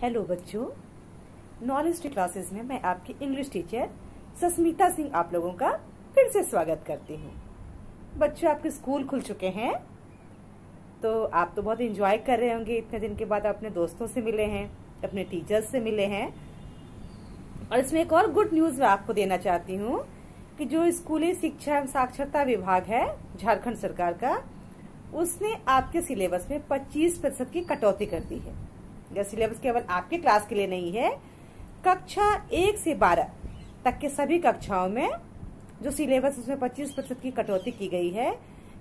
hello बच्चों knowledge की classes में मैं आपकी इंग्लिश टीचर सस्मिता सिंह आप लोगों का फिर से स्वागत करती हूँ बच्चों आपके स्कूल खुल चुके हैं तो आप तो बहुत इंजॉय कर रहे होंगे इतने दिन के बाद अपने दोस्तों से मिले हैं अपने टीचर्स से मिले हैं और इसमें एक और गुड न्यूज़ मैं आपको देना चाहती हूँ कि जो स्कूली शिक्षा एवं साक्षरता विभाग है झारखंड सरकार का उसने आपके सिलेबस में 25 प्रतिशत की कटौती कर दी है यह सिलेबस केवल आपके क्लास के लिए नहीं है कक्षा एक से बारह तक के सभी कक्षाओं में जो सिलेबस उसमें पच्चीस प्रतिशत की कटौती की गई है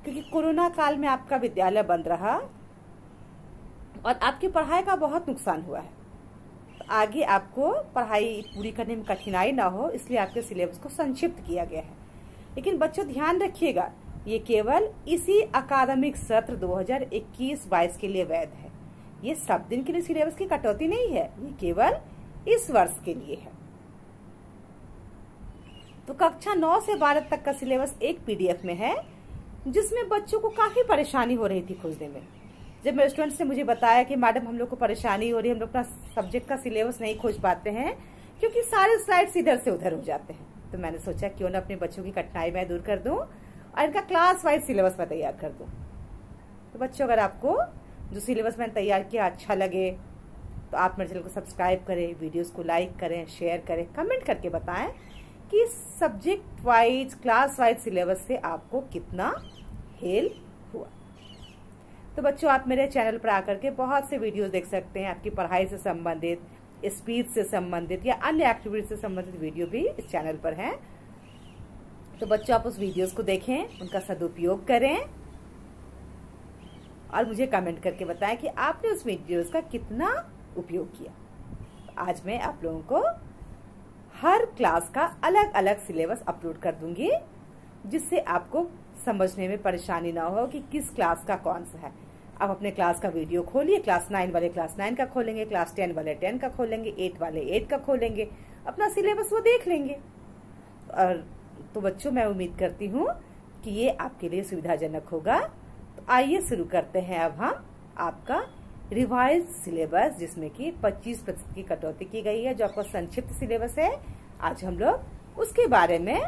क्योंकि कोरोना काल में आपका विद्यालय बंद रहा और आपकी पढ़ाई का बहुत नुकसान हुआ है तो आगे आपको पढ़ाई पूरी करने में कठिनाई ना हो इसलिए आपके सिलेबस को संक्षिप्त किया गया है लेकिन बच्चों ध्यान रखिएगा ये केवल इसी अकादमिक सत्र 2021-22 के लिए वैध है ये सब दिन के लिए सिलेबस की कटौती नहीं है ये केवल इस वर्ष के लिए है तो कक्षा 9 से 12 तक का सिलेबस एक पीडीएफ में है जिसमें बच्चों को काफी परेशानी हो रही थी खोजने में जब मेरे स्टूडेंट्स ने मुझे बताया कि मैडम हम लोग को परेशानी हो रही है हम लोग अपना सब्जेक्ट का सिलेबस नहीं खोज पाते हैं क्योंकि सारे स्लाइड्स इधर से उधर हो जाते हैं तो मैंने सोचा क्यों ना अपने बच्चों की कठिनाई मैं दूर कर दूं और इनका क्लास वाइज सिलेबस मैं तैयार कर दूं तो बच्चों अगर आपको जो सिलेबस मैंने तैयार किया अच्छा लगे तो आप मेरे चैनल को सब्सक्राइब करें वीडियोस को लाइक करें शेयर करें कमेंट करके बताएं कि subject wise class wise syllabus से आपको कितना हेल्प हुआ तो बच्चों आप मेरे चैनल पर आकर के बहुत से वीडियोस देख सकते हैं आपकी पढ़ाई से संबंधित स्पीच से संबंधित या अन्य एक्टिविटीज से संबंधित वीडियो भी इस चैनल पर हैं तो बच्चों आप उस वीडियोज को देखें उनका सदुपयोग करें और मुझे कमेंट करके बताएं कि आपने उस मेटीरियल्स का कितना उपयोग किया आज मैं आप लोगों को हर क्लास का अलग अलग सिलेबस अपलोड कर दूंगी जिससे आपको समझने में परेशानी ना हो कि किस क्लास का कौन सा है आप अपने क्लास का वीडियो खोलिए क्लास नाइन वाले क्लास नाइन का खोलेंगे क्लास टेन वाले टेन का खोलेंगे एट वाले एट का खोलेंगे अपना सिलेबस वो देख लेंगे और तो बच्चों मैं उम्मीद करती हूँ कि ये आपके लिए सुविधाजनक होगा आइए शुरू करते हैं अब हम आपका रिवाइज सिलेबस जिसमें कि 25 प्रतिशत की कटौती की गई है जो आपका संक्षिप्त सिलेबस है आज हम लोग उसके बारे में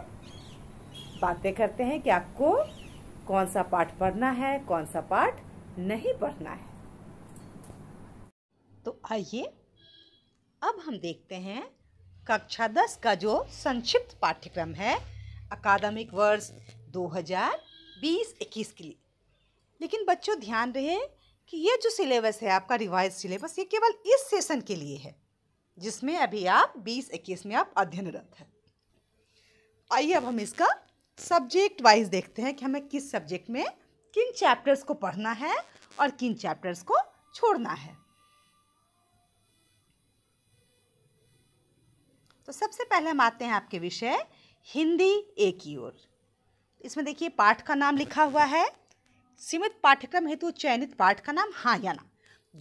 बातें करते हैं कि आपको कौन सा पाठ पढ़ना है कौन सा पाठ नहीं पढ़ना है तो आइए अब हम देखते हैं कक्षा दस का जो संक्षिप्त पाठ्यक्रम है अकादमिक वर्ष 2020-21 के लिए लेकिन बच्चों ध्यान रहे कि ये जो सिलेबस है आपका रिवाइज सिलेबस ये केवल इस सेशन के लिए है जिसमें अभी आप बीस इक्कीस में आप अध्ययनरत हैं आइए अब हम इसका सब्जेक्ट वाइज देखते हैं कि हमें किस सब्जेक्ट में किन चैप्टर्स को पढ़ना है और किन चैप्टर्स को छोड़ना है तो सबसे पहले हम आते हैं आपके विषय हिंदी एक ही ओर इसमें देखिए पाठ का नाम लिखा हुआ है सीमित पाठ्यक्रम हेतु चयनित पाठ का नाम हाँ या ना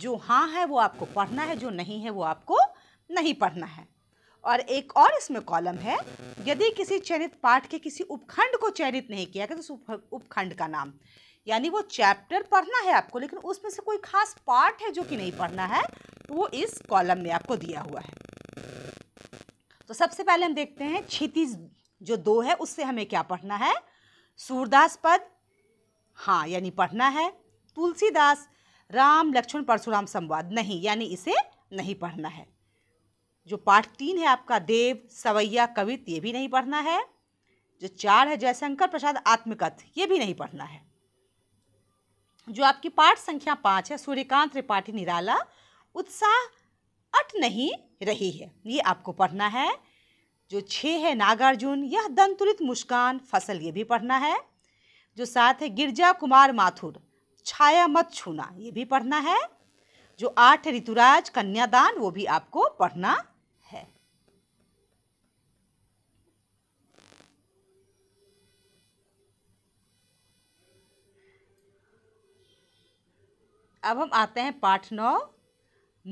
जो हाँ है वो आपको पढ़ना है जो नहीं है वो आपको नहीं पढ़ना है और एक और इसमें कॉलम है यदि किसी चयनित पाठ के किसी उपखंड को चयनित नहीं किया गया तो उपखंड का नाम यानी वो चैप्टर पढ़ना है आपको लेकिन उसमें से कोई खास पार्ट है जो कि नहीं पढ़ना है तो वो इस कॉलम में आपको दिया हुआ है तो सबसे पहले हम देखते हैं क्षितिज जो दो है उससे हमें क्या पढ़ना है सूरदास पद हाँ यानी पढ़ना है तुलसीदास राम लक्ष्मण परशुराम संवाद नहीं यानी इसे नहीं पढ़ना है जो पाठ तीन है आपका देव सवैया कवित ये भी नहीं पढ़ना है जो चार है जयशंकर प्रसाद आत्मकथ ये भी नहीं पढ़ना है जो आपकी पाठ संख्या पाँच है सूर्यकांत त्रिपाठी निराला उत्साह अट नहीं रही है ये आपको पढ़ना है जो छः है नागार्जुन यह दंतुलित मुस्कान फसल ये भी पढ़ना है जो साथ है गिरजा कुमार माथुर छाया मत छूना ये भी पढ़ना है जो आठ ऋतुराज कन्यादान वो भी आपको पढ़ना है अब हम आते हैं पाठ नौ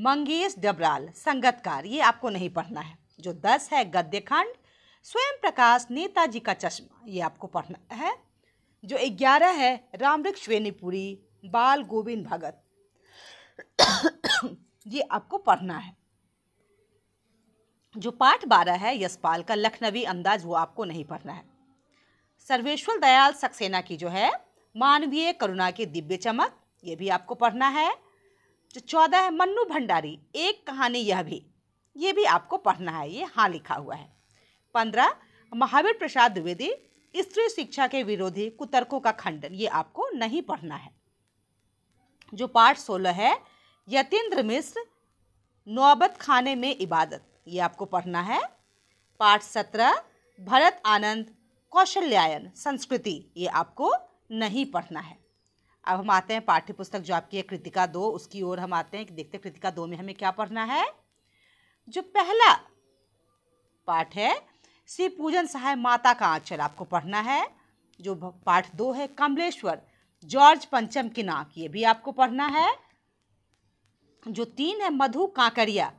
मंगेश डबराल संगतकार ये आपको नहीं पढ़ना है जो दस है गद्य खंड स्वयं प्रकाश नेताजी का चश्मा ये आपको पढ़ना है जो ग्यारह है रामवृक्ष वेणीपुरी बाल गोविंद भगत ये आपको पढ़ना है जो पाठ बारह है यशपाल का लखनवी अंदाज वो आपको नहीं पढ़ना है सर्वेश्वर दयाल सक्सेना की जो है मानवीय करुणा की दिव्य चमक ये भी आपको पढ़ना है जो चौदह है मन्नू भंडारी एक कहानी यह भी ये भी आपको पढ़ना है ये हाँ लिखा हुआ है पंद्रह महावीर प्रसाद द्विवेदी स्त्री शिक्षा के विरोधी कुतर्कों का खंडन ये आपको नहीं पढ़ना है जो पार्ट सोलह है यतीन्द्र मिश्र नौबत खाने में इबादत ये आपको पढ़ना है पाठ सत्रह भरत आनंद कौशल्यायन संस्कृति ये आपको नहीं पढ़ना है अब हम आते हैं पाठ्य पुस्तक जो आपकी है कृतिका दो उसकी ओर हम आते हैं कि देखते हैं कृतिका दो में हमें क्या पढ़ना है जो पहला पाठ है श्री पूजन सहाय माता का आंचल आपको पढ़ना है जो पाठ दो है कमलेश्वर जॉर्ज पंचम की नाक ये भी आपको पढ़ना है जो तीन है मधु कांकरिया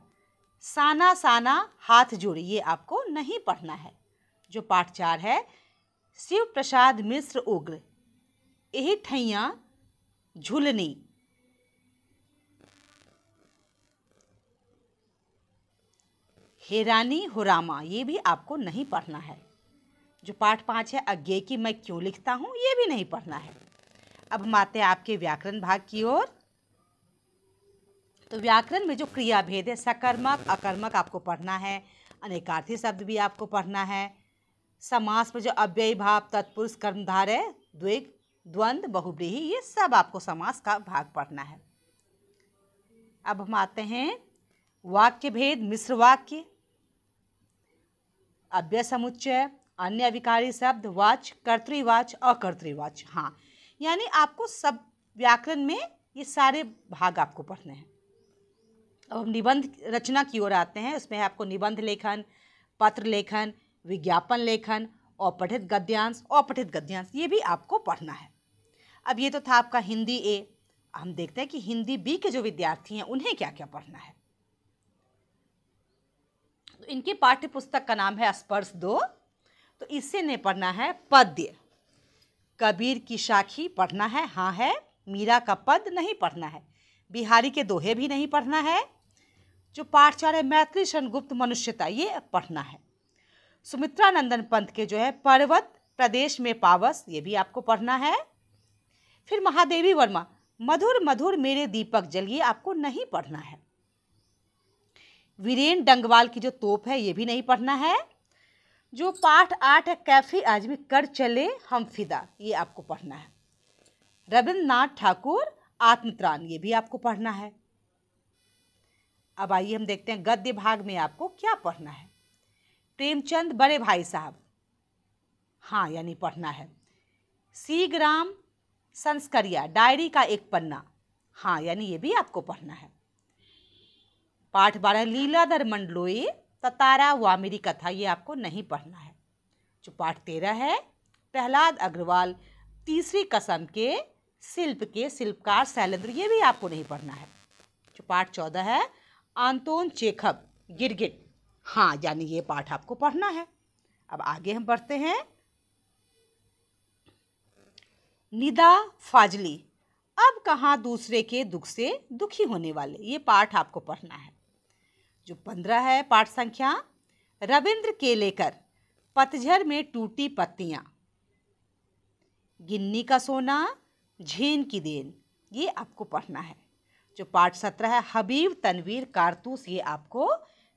साना साना हाथ जोड़ी ये आपको नहीं पढ़ना है जो पाठ चार है शिव प्रसाद मिश्र उग्र यही ठैया झुलनी हेरानी हुरामा ये भी आपको नहीं पढ़ना है जो पाठ पाँच है अज्ञे की मैं क्यों लिखता हूँ ये भी नहीं पढ़ना है अब हम आते हैं आपके व्याकरण भाग की ओर तो व्याकरण में जो क्रिया भेद है सकर्मक अकर्मक आपको पढ़ना है अनेकार्थी शब्द भी आपको पढ़ना है समास में जो अव्ययी भाव तत्पुरुष कर्मधार है द्विग द्वंद्व बहुब्रीही ये सब आपको समास का भाग पढ़ना है अब हम आते हैं वाक्य भेद मिश्र वाक्य अव्यय समुच्चय अन्य अविकारी शब्द वाच कर्तृवाच अकर्तृवाच हाँ यानी आपको सब व्याकरण में ये सारे भाग आपको पढ़ने हैं अब हम निबंध रचना की ओर आते हैं उसमें आपको निबंध लेखन पत्र लेखन विज्ञापन लेखन पठित गद्यांश पठित गद्यांश ये भी आपको पढ़ना है अब ये तो था आपका हिंदी ए हम देखते हैं कि हिंदी बी के जो विद्यार्थी हैं उन्हें क्या क्या पढ़ना है तो इनके पाठ्य पुस्तक का नाम है स्पर्श दो तो इससे ने पढ़ना है पद्य कबीर की शाखी पढ़ना है हाँ है मीरा का पद नहीं पढ़ना है बिहारी के दोहे भी नहीं पढ़ना है जो पाठचार्य मैत्री शरण गुप्त मनुष्यता ये पढ़ना है सुमित्रा नंदन पंत के जो है पर्वत प्रदेश में पावस ये भी आपको पढ़ना है फिर महादेवी वर्मा मधुर मधुर मेरे दीपक जल ये आपको नहीं पढ़ना है वीरेन डंगवाल की जो तोप है ये भी नहीं पढ़ना है जो पाठ आठ है कैफी आजमी कर चले हम फिदा ये आपको पढ़ना है रविन्द्रनाथ ठाकुर आत्मत्राण ये भी आपको पढ़ना है अब आइए हम देखते हैं गद्य भाग में आपको क्या पढ़ना है प्रेमचंद बड़े भाई साहब हाँ यानी पढ़ना है सीग्राम संस्करिया डायरी का एक पन्ना हाँ यानी ये भी आपको पढ़ना है पाठ बारह लीलाधर मंडलोई ततारा व मेरी कथा ये आपको नहीं पढ़ना है जो पाठ तेरह है प्रहलाद अग्रवाल तीसरी कसम के शिल्प के शिल्पकार शैलेंद्र ये भी आपको नहीं पढ़ना है जो पाठ चौदह है आंतोन चेखब गिरगिट हाँ यानी ये पाठ आपको पढ़ना है अब आगे हम बढ़ते हैं निदा फाजली अब कहाँ दूसरे के दुख से दुखी होने वाले ये पाठ आपको पढ़ना है जो पंद्रह है पाठ संख्या रविंद्र के लेकर पतझर में टूटी पत्तियाँ गिन्नी का सोना झीन की देन ये आपको पढ़ना है जो पाठ सत्रह है हबीब तनवीर कारतूस ये आपको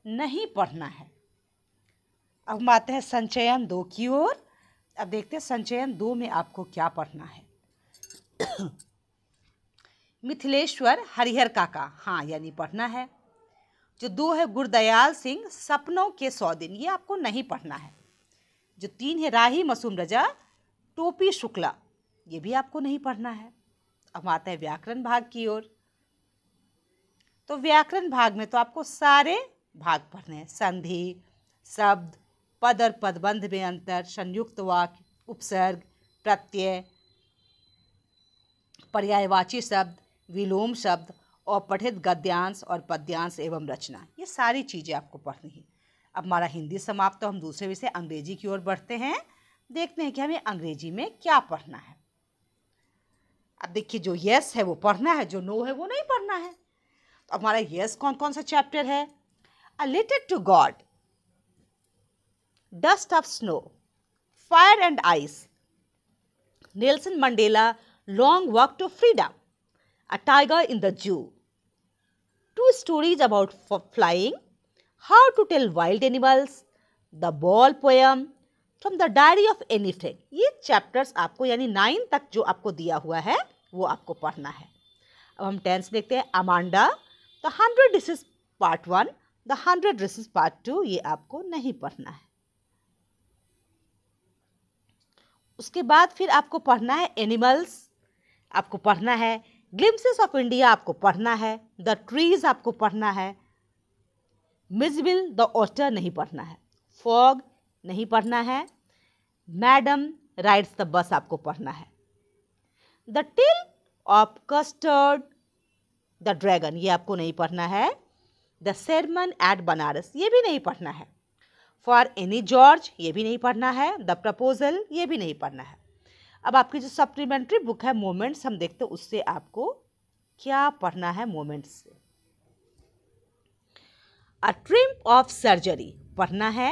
नहीं पढ़ना है अब हम आते हैं संचयन दो की ओर अब देखते हैं संचयन दो में आपको क्या पढ़ना है मिथिलेश्वर हरिहर काका हाँ यानी पढ़ना है जो दो है गुरदयाल सिंह सपनों के सौ दिन ये आपको नहीं पढ़ना है जो तीन है राही मसूम रजा टोपी शुक्ला ये भी आपको नहीं पढ़ना है अब आता है व्याकरण भाग की ओर तो व्याकरण भाग में तो आपको सारे भाग पढ़ने हैं संधि शब्द पद और पदबंध में अंतर संयुक्त वाक्य उपसर्ग प्रत्यय पर्यायवाची शब्द विलोम शब्द और पठित गद्यांश और पद्यांश एवं रचना ये सारी चीज़ें आपको पढ़नी है अब हमारा हिंदी समाप्त तो हम दूसरे विषय अंग्रेजी की ओर बढ़ते हैं देखते हैं कि हमें अंग्रेजी में क्या पढ़ना है अब देखिए जो यस है वो पढ़ना है जो नो है वो नहीं पढ़ना है तो हमारा यस कौन कौन सा चैप्टर है a letter to God dust of snow fire and ice Nelson Mandela long walk to freedom a tiger in the zoo two stories about flying, how to tell wild animals, the ball poem, from the diary of anything ये chapters आपको यानी nine तक जो आपको दिया हुआ है वो आपको पढ़ना है अब हम टेंस देखते हैं Amanda the hundred dresses part one the hundred dresses part two ये आपको नहीं पढ़ना है उसके बाद फिर आपको पढ़ना है एनिमल्स आपको पढ़ना है ग्लिम्सिस ऑफ इंडिया आपको पढ़ना है द ट्रीज आपको पढ़ना है मिजविल द ऑस्टर नहीं पढ़ना है फॉग नहीं पढ़ना है मैडम राइड्स द बस आपको पढ़ना है the tale of Custard the dragon ये आपको नहीं पढ़ना है द सेरमन एट बनारस ये भी नहीं पढ़ना है फॉर एनी जॉर्ज ये भी नहीं पढ़ना है द प्रपोजल ये भी नहीं पढ़ना है अब आपकी जो सप्लीमेंट्री बुक है मोमेंट्स हम देखते हैं उससे आपको क्या पढ़ना है मोमेंट्स से अ ट्रिम ऑफ सर्जरी पढ़ना है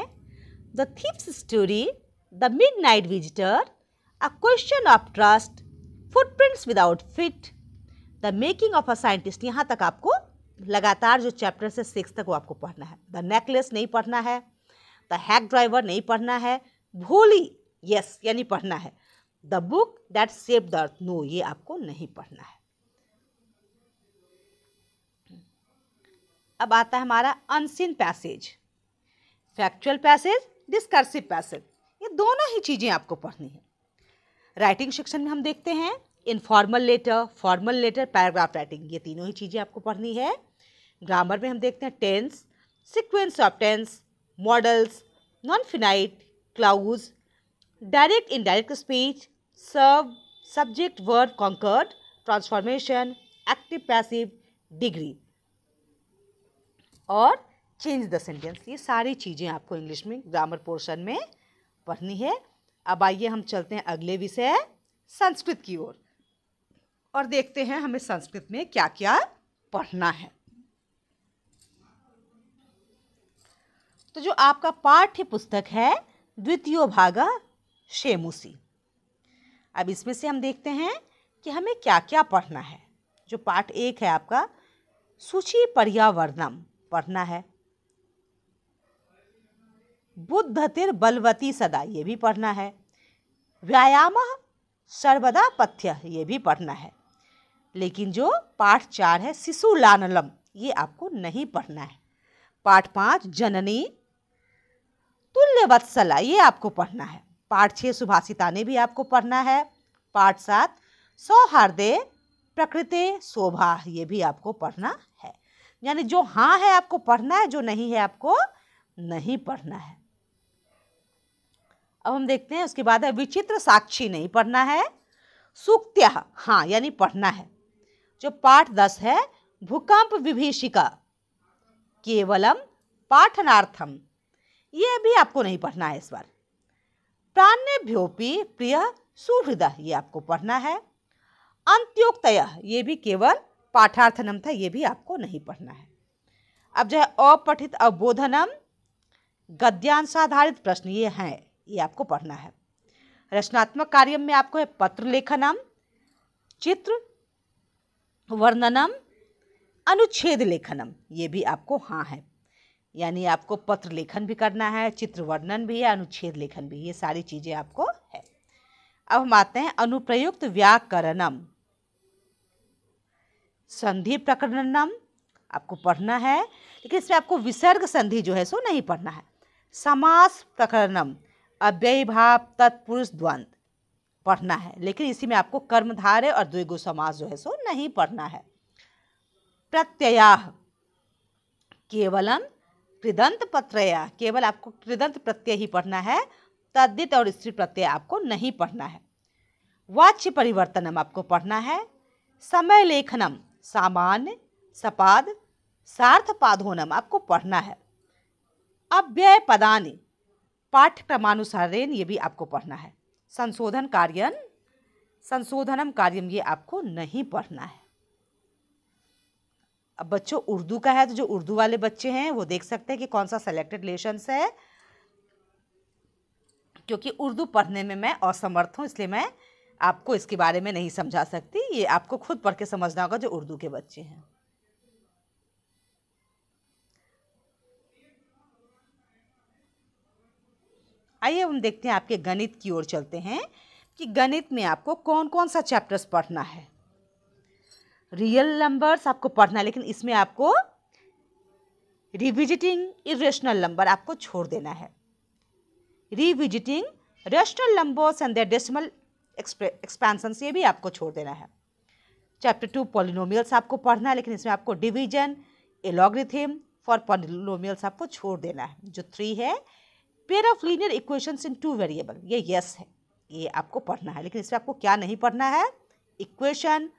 the thief's story the midnight visitor a question of trust footprints without feet the making of a scientist यहाँ तक आपको लगातार जो चैप्टर से सिक्स तक वो आपको पढ़ना है द नेकलेस नहीं पढ़ना है द हैक ड्राइवर नहीं पढ़ना है भोली यस yes, यानी पढ़ना है the book that save the earth no ये आपको नहीं पढ़ना है अब आता है हमारा unseen passage factual passage discursive passage ये दोनों ही चीज़ें आपको पढ़नी है राइटिंग सेक्शन में हम देखते हैं informal letter formal letter paragraph writing ये तीनों ही चीज़ें आपको पढ़नी है ग्रामर में हम देखते हैं tense sequence of tense modals non finite clause direct indirect speech serve, subject, verb, conquered, transformation, active, passive, degree और चेंज द सेंटेंस ये सारी चीज़ें आपको इंग्लिश में ग्रामर पोर्शन में पढ़नी है अब आइए हम चलते हैं अगले विषय संस्कृत की ओर और।, और देखते हैं हमें संस्कृत में क्या क्या पढ़ना है तो जो आपका पाठ्य पुस्तक है द्वितीय भागा शेमुसी अब इसमें से हम देखते हैं कि हमें क्या क्या पढ़ना है जो पार्ट एक है आपका सूची पर्यावरणम पढ़ना है बुद्ध तिर बलवती सदा ये भी पढ़ना है व्यायाम सर्वदा पथ्य ये भी पढ़ना है लेकिन जो पाठ चार है शिशु लानलम ये आपको नहीं पढ़ना है पाठ पाँच जननी तुल्य वत्सला ये आपको पढ़ना है पाठ छः सुभाषिता ने भी आपको पढ़ना है पाठ सात सौहार्दे प्रकृति शोभा ये भी आपको पढ़ना है यानी जो हाँ है आपको पढ़ना है जो नहीं है आपको नहीं पढ़ना है अब हम देखते हैं उसके बाद है विचित्र साक्षी नहीं पढ़ना है सुक्त्या हाँ यानी पढ़ना है जो पाठ दस है भूकंप विभीषिका केवलम पाठनार्थम ये भी आपको नहीं पढ़ना है इस बार भ्योपी प्रिय सुहृदय ये आपको पढ़ना है अंत्योक्तय ये भी केवल पाठार्थनम था ये भी आपको नहीं पढ़ना है अब जो है अपठित अवबोधनम गद्यांशाधारित प्रश्न ये हैं ये आपको पढ़ना है रचनात्मक कार्य में आपको है पत्र लेखनम चित्र वर्णनम अनुच्छेद लेखनम ये भी आपको हाँ है यानी आपको पत्र लेखन भी करना है चित्र वर्णन भी है अनुच्छेद लेखन भी ये सारी चीज़ें आपको है अब हम आते हैं अनुप्रयुक्त व्याकरणम संधि प्रकरणम आपको पढ़ना है लेकिन इसमें आपको विसर्ग संधि जो है सो नहीं पढ़ना है समास प्रकरणम अव्यय भाव तत्पुरुष द्वंद पढ़ना है लेकिन इसी में आपको कर्मधारय और द्विगु समास जो है सो नहीं पढ़ना है प्रत्यय केवलम कृदंत प्रत्यय केवल आपको कृदंत प्रत्यय ही पढ़ना है तद्दित और स्त्री प्रत्यय आपको नहीं पढ़ना है वाच्य परिवर्तनम आपको पढ़ना है समय लेखनम सामान्य सपाद सार्थपाधोनम आपको पढ़ना है अव्यय पदानी पाठ्यक्रमानुसारेण ये भी आपको पढ़ना है संशोधन कार्यन संशोधनम कार्यम ये आपको नहीं पढ़ना है अब बच्चों उर्दू का है तो जो उर्दू वाले बच्चे हैं वो देख सकते हैं कि कौन सा सेलेक्टेड लेशंस है क्योंकि उर्दू पढ़ने में मैं असमर्थ हूँ इसलिए मैं आपको इसके बारे में नहीं समझा सकती ये आपको खुद पढ़ के समझना होगा जो उर्दू के बच्चे हैं आइए हम देखते हैं आपके गणित की ओर चलते हैं कि गणित में आपको कौन कौन सा चैप्टर्स पढ़ना है रियल नंबर्स आपको पढ़ना है लेकिन इसमें आपको रिविजिटिंग इेशनल नंबर आपको छोड़ देना है revisiting rational numbers and the decimal expansion ये भी आपको छोड़ देना है चैप्टर टू पॉलिनोमियल्स आपको पढ़ना है लेकिन इसमें आपको डिवीजन एलॉग्रिथिम फॉर पॉलिनोमियल्स आपको छोड़ देना है जो थ्री है pair of linear equations in two variable ये यस है ये आपको पढ़ना है लेकिन इसमें आपको क्या नहीं पढ़ना है equation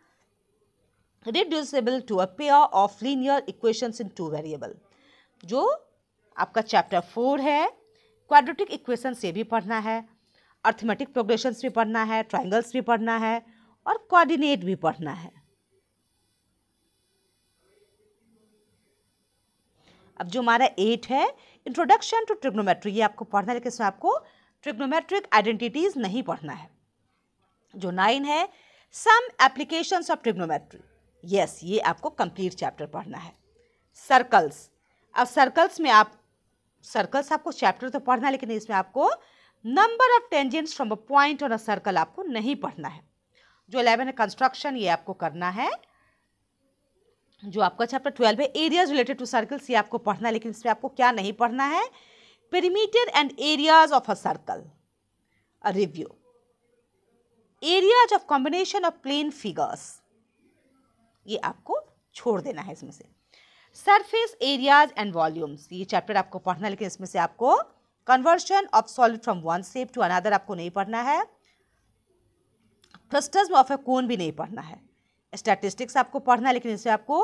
reducible to a pair of linear equations in two variable जो आपका चैप्टर फोर है क्वाड्रेटिक इक्वेशन से भी पढ़ना है अर्थमेटिक प्रोग्रेशंस भी पढ़ना है ट्राइंगल्स भी पढ़ना है और कोऑर्डिनेट भी पढ़ना है अब जो हमारा एट है इंट्रोडक्शन टू ट्रिग्नोमेट्री ये आपको पढ़ना है लेकिन इसमें आपको ट्रिग्नोमेट्रिक आइडेंटिटीज नहीं पढ़ना है जो नाइन है some applications of trigonometry yes ये आपको कंप्लीट चैप्टर पढ़ना है सर्कल्स अब सर्कल्स में आप सर्कल्स आपको चैप्टर तो पढ़ना है लेकिन इसमें आपको number of tangents from a point on a circle आपको नहीं पढ़ना है जो इलेवन है कंस्ट्रक्शन ये आपको करना है जो आपका चैप्टर ट्वेल्व है एरियाज रिलेटेड टू सर्कल्स ये आपको पढ़ना है लेकिन इसमें आपको क्या नहीं पढ़ना है perimeter and areas of a circle review areas of combination of plane figures ये आपको छोड़ देना है इसमें से सरफेस एरियाज एंड वॉल्यूम्स ये चैप्टर आपको पढ़ना है लेकिन इसमें से आपको conversion of solid from one shape to another आपको नहीं पढ़ना है क्लस्टर्स ऑफ ए कोन भी नहीं पढ़ना है स्टैटिस्टिक्स आपको पढ़ना है लेकिन इसमें आपको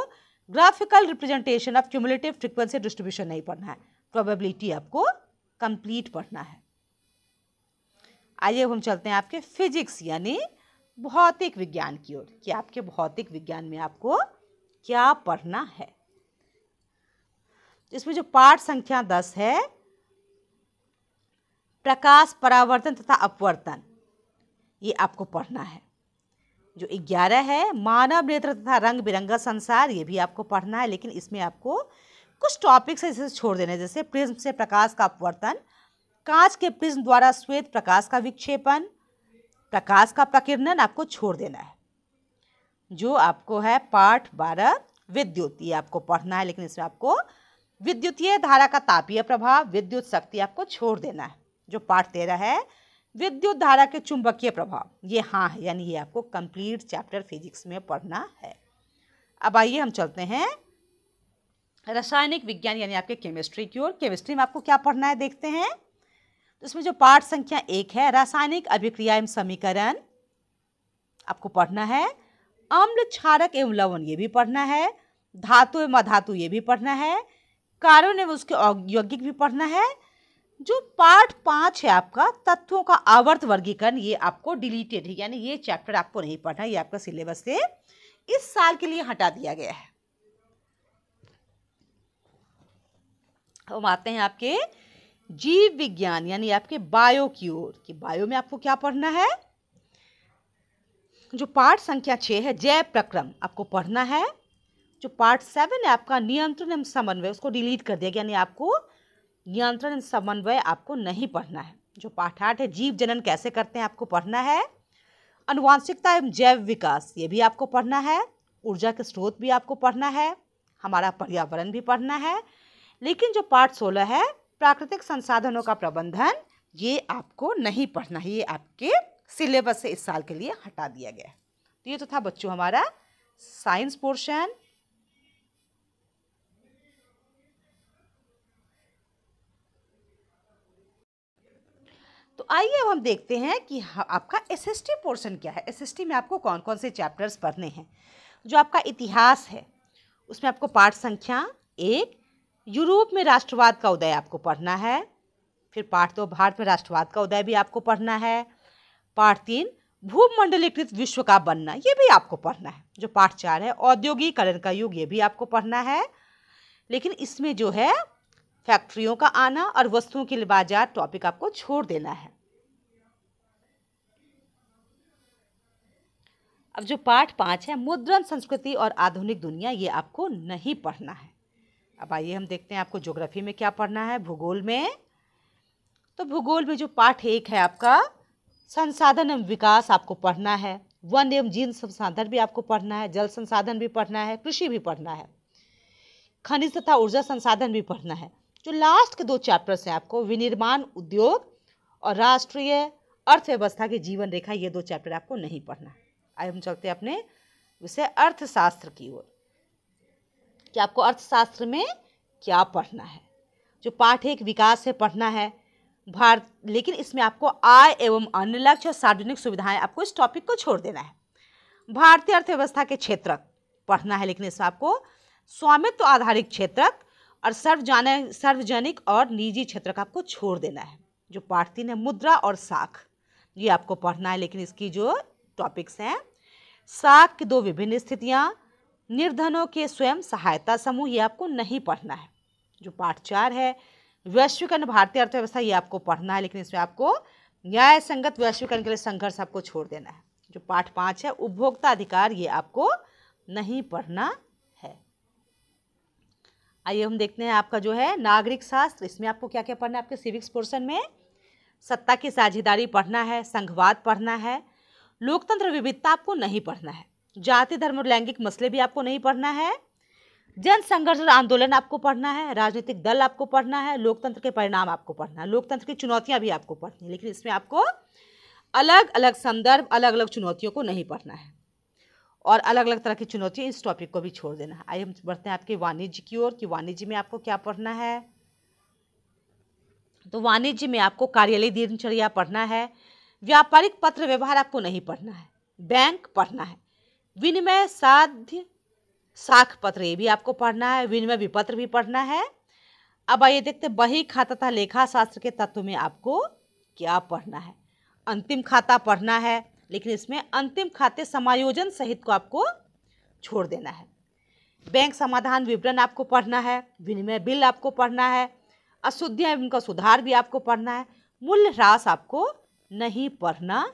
graphical representation of cumulative frequency distribution नहीं पढ़ना है प्रोबेबिलिटी आपको कंप्लीट पढ़ना है आइए हम चलते हैं आपके फिजिक्स यानी भौतिक विज्ञान की ओर कि आपके भौतिक विज्ञान में आपको क्या पढ़ना है इसमें जो पाठ संख्या दस है प्रकाश परावर्तन तथा अपवर्तन ये आपको पढ़ना है जो ग्यारह है मानव नेत्र तथा रंग बिरंगा संसार ये भी आपको पढ़ना है लेकिन इसमें आपको कुछ टॉपिक्स ऐसे छोड़ देने जैसे प्रिज्म से प्रकाश का अपवर्तन कांच के प्रिज्म द्वारा श्वेत प्रकाश का विक्षेपण प्रकाश का प्रकीर्णन आपको छोड़ देना है जो आपको है पाठ बारह विद्युतीय आपको पढ़ना है लेकिन इसमें आपको विद्युतीय धारा का तापीय प्रभाव विद्युत शक्ति आपको छोड़ देना है जो पाठ तेरह है विद्युत धारा के चुंबकीय प्रभाव ये हाँ है यानी ये आपको कंप्लीट चैप्टर फिजिक्स में पढ़ना है अब आइए हम चलते हैं रासायनिक विज्ञान यानी आपके केमिस्ट्री की ओर केमिस्ट्री में आपको क्या पढ़ना है देखते हैं इसमें जो पाठ संख्या एक है रासायनिक अभिक्रिया एवं समीकरण आपको पढ़ना है अम्ल क्षारक एवं लवण ये भी पढ़ना है धातु एवं अधातु ये भी पढ़ना है कारण एवं उसके औद्योगिक भी पढ़ना है जो पार्ट पाँच है आपका तत्वों का आवर्त वर्गीकरण ये आपको डिलीटेड है यानी ये चैप्टर आपको नहीं पढ़ना ये आपका सिलेबस से इस साल के लिए हटा दिया गया है हम आते हैं आपके जीव विज्ञान यानी आपके बायो की ओर कि बायो में आपको क्या पढ़ना है जो पार्ट संख्या छः है जय प्रक्रम आपको पढ़ना है जो पार्ट सेवन है आपका नियंत्रण एवं समन्वय उसको डिलीट कर दिया यानी आपको नियंत्रण एवं समन्वय आपको नहीं पढ़ना है जो पाठ आठ है जीव जनन कैसे करते हैं आपको पढ़ना है अनुवांशिकता एवं जैव विकास ये भी आपको पढ़ना है ऊर्जा के स्रोत भी आपको पढ़ना है हमारा पर्यावरण भी पढ़ना है लेकिन जो पार्ट सोलह है प्राकृतिक संसाधनों का प्रबंधन ये आपको नहीं पढ़ना है ये आपके सिलेबस से इस साल के लिए हटा दिया गया है तो ये तो था बच्चों हमारा साइंस पोर्शन तो आइए अब हम देखते हैं कि आपका एसएसटी पोर्शन क्या है एसएसटी में आपको कौन कौन से चैप्टर्स पढ़ने हैं जो आपका इतिहास है उसमें आपको पाठ संख्या एक यूरोप में राष्ट्रवाद का उदय आपको पढ़ना है फिर पाठ दो भारत में राष्ट्रवाद का उदय भी आपको पढ़ना है पाठ तीन भूमंडलीकृत विश्व का बनना ये भी आपको पढ़ना है जो पाठ चार है औद्योगिकरण का युग ये भी आपको पढ़ना है लेकिन इसमें जो है फैक्ट्रियों का आना और वस्तुओं के लिए बाजार टॉपिक आपको छोड़ देना है अब जो पाठ पाँच है मुद्रण संस्कृति और आधुनिक दुनिया ये आपको नहीं पढ़ना है अब आइए हम देखते हैं आपको ज्योग्राफी में क्या पढ़ना है भूगोल में तो भूगोल में जो पाठ एक है आपका संसाधन एवं विकास आपको पढ़ना है वन एवं जीन संसाधन भी आपको पढ़ना है जल संसाधन भी पढ़ना है कृषि भी पढ़ना है खनिज तथा ऊर्जा संसाधन भी पढ़ना है जो लास्ट के दो चैप्टर्स हैं आपको विनिर्माण उद्योग और राष्ट्रीय अर्थव्यवस्था की जीवन रेखा ये दो चैप्टर आपको नहीं पढ़ना है आइए हम चलते हैं अपने विषय अर्थशास्त्र की ओर कि आपको अर्थशास्त्र में क्या पढ़ना है जो पाठ एक विकास है पढ़ना है भारत लेकिन इसमें आपको आय एवं अन्य लक्ष्य और सार्वजनिक सुविधाएं आपको इस टॉपिक को छोड़ देना है भारतीय अर्थव्यवस्था के क्षेत्र पढ़ना है लेकिन इसमें आपको स्वामित्व आधारित क्षेत्रक और सर्वजान सार्वजनिक और निजी क्षेत्र का आपको छोड़ देना है जो पाठ तीन है मुद्रा और साख ये आपको पढ़ना है लेकिन इसकी जो टॉपिक्स हैं साख की दो विभिन्न स्थितियाँ निर्धनों के स्वयं सहायता समूह ये आपको नहीं पढ़ना है जो पाठ चार है वैश्वीकरण भारतीय अर्थव्यवस्था ये आपको पढ़ना है लेकिन इसमें आपको न्याय संगत वैश्वीकरण के लिए संघर्ष आपको छोड़ देना है जो पाठ पाँच है उपभोक्ता अधिकार ये आपको नहीं पढ़ना है आइए हम देखते हैं आपका जो है नागरिक शास्त्र इसमें आपको क्या क्या पढ़ना है आपके सिविक्स पोर्सन में सत्ता की साझेदारी पढ़ना है संघवाद पढ़ना है लोकतंत्र विविधता आपको नहीं पढ़ना है जाति धर्म और लैंगिक मसले भी आपको नहीं पढ़ना है जन संघर्ष आंदोलन आपको पढ़ना है राजनीतिक दल आपको पढ़ना है लोकतंत्र के परिणाम आपको पढ़ना है लोकतंत्र की चुनौतियां भी आपको पढ़नी है लेकिन इसमें आपको अलग अलग संदर्भ अलग अलग चुनौतियों को नहीं पढ़ना है और अलग अलग तरह की चुनौतियाँ इस टॉपिक को भी छोड़ देना है आइए हम बढ़ते हैं आपके वाणिज्य की ओर कि वाणिज्य में आपको क्या पढ़ना है तो वाणिज्य में आपको कार्यालय दिनचर्या पढ़ना है व्यापारिक पत्र व्यवहार आपको नहीं पढ़ना है बैंक पढ़ना है विनिमय साध्य साख पत्र ये भी आपको पढ़ना है विनिमय विपत्र भी पढ़ना है अब आइए देखते बही खाता तथा लेखा शास्त्र के तत्व में आपको क्या पढ़ना है अंतिम खाता पढ़ना है लेकिन इसमें अंतिम खाते समायोजन सहित को आपको छोड़ देना है बैंक समाधान विवरण आपको पढ़ना है विनिमय बिल आपको पढ़ना है अशुद्धियाँ उनका सुधार भी आपको पढ़ना है मूल्य ह्रास आपको नहीं पढ़ना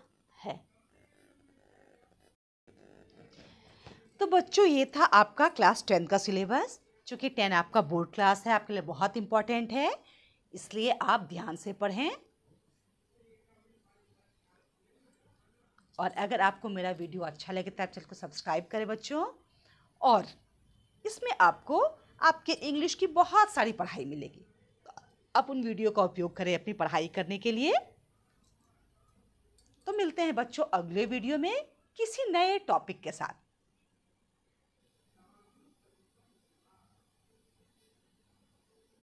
तो बच्चों ये था आपका क्लास टेन का सिलेबस चूँकि टेन आपका बोर्ड क्लास है आपके लिए बहुत इम्पॉर्टेंट है इसलिए आप ध्यान से पढ़ें और अगर आपको मेरा वीडियो अच्छा लगे तो आप चैनल को सब्सक्राइब करें बच्चों और इसमें आपको आपके इंग्लिश की बहुत सारी पढ़ाई मिलेगी आप उन वीडियो का उपयोग करें अपनी पढ़ाई करने के लिए तो मिलते हैं बच्चों अगले वीडियो में किसी नए टॉपिक के साथ